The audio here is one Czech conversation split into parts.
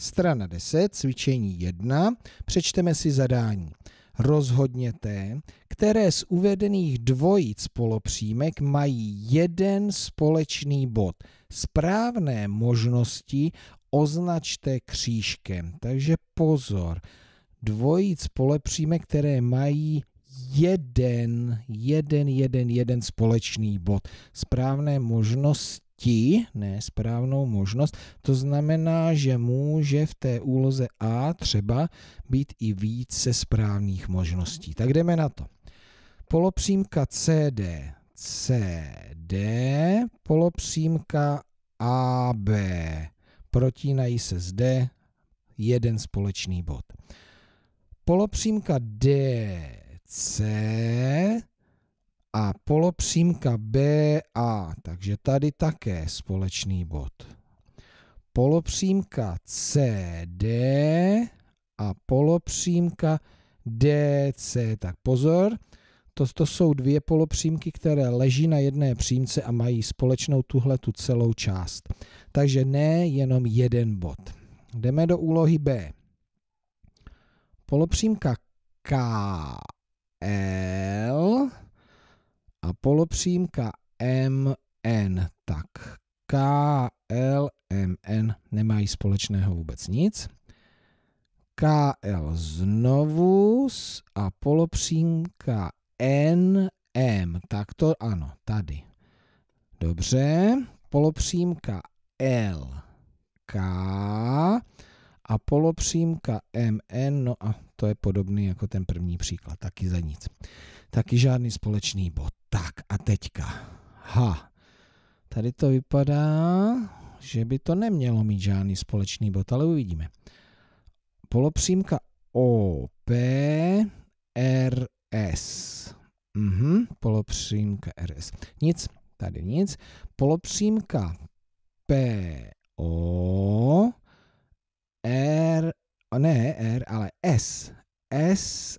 Strana 10, cvičení 1, přečteme si zadání. Rozhodněte, které z uvedených dvojic polopřímek mají jeden společný bod. Správné možnosti označte křížkem. Takže pozor, dvojic polopřímek, které mají jeden, jeden, jeden, jeden společný bod. Správné možnosti ti nesprávnou možnost. To znamená, že může v té úloze A třeba být i více správných možností. Tak jdeme na to. Polopřímka CD, CD, polopřímka AB. Protínají se zde jeden společný bod. Polopřímka DC a polopřímka BA, takže tady také společný bod. Polopřímka CD a polopřímka DC. Tak pozor, to, to jsou dvě polopřímky, které leží na jedné přímce a mají společnou tuhle tu celou část. Takže ne jenom jeden bod. Jdeme do úlohy B. Polopřímka KE polopřímka MN, tak K, L, M, N nemají společného vůbec nic. KL znovu a polopřímka N, M, tak to ano, tady. Dobře, polopřímka L, K a polopřímka MN no a to je podobný jako ten první příklad, taky za nic. Taky žádný společný bod. Tak a teďka. Ha, tady to vypadá, že by to nemělo mít žádný společný bod, ale uvidíme. Polopřímka OP RS. Mhm, polopřímka RS. Nic, tady nic. Polopřímka PO R, ne R, ale s. S,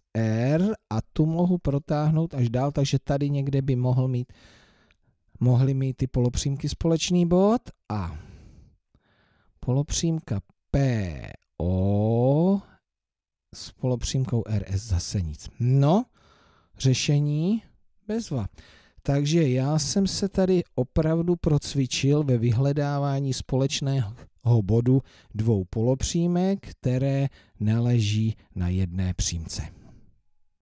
R a tu mohu protáhnout až dál, takže tady někde by mohl mít, mohly mít ty polopřímky společný bod a polopřímka PO s polopřímkou RS zase nic. No, řešení bezva. Takže já jsem se tady opravdu procvičil ve vyhledávání společného bodu dvou polopřímek, které neleží na jedné přímce.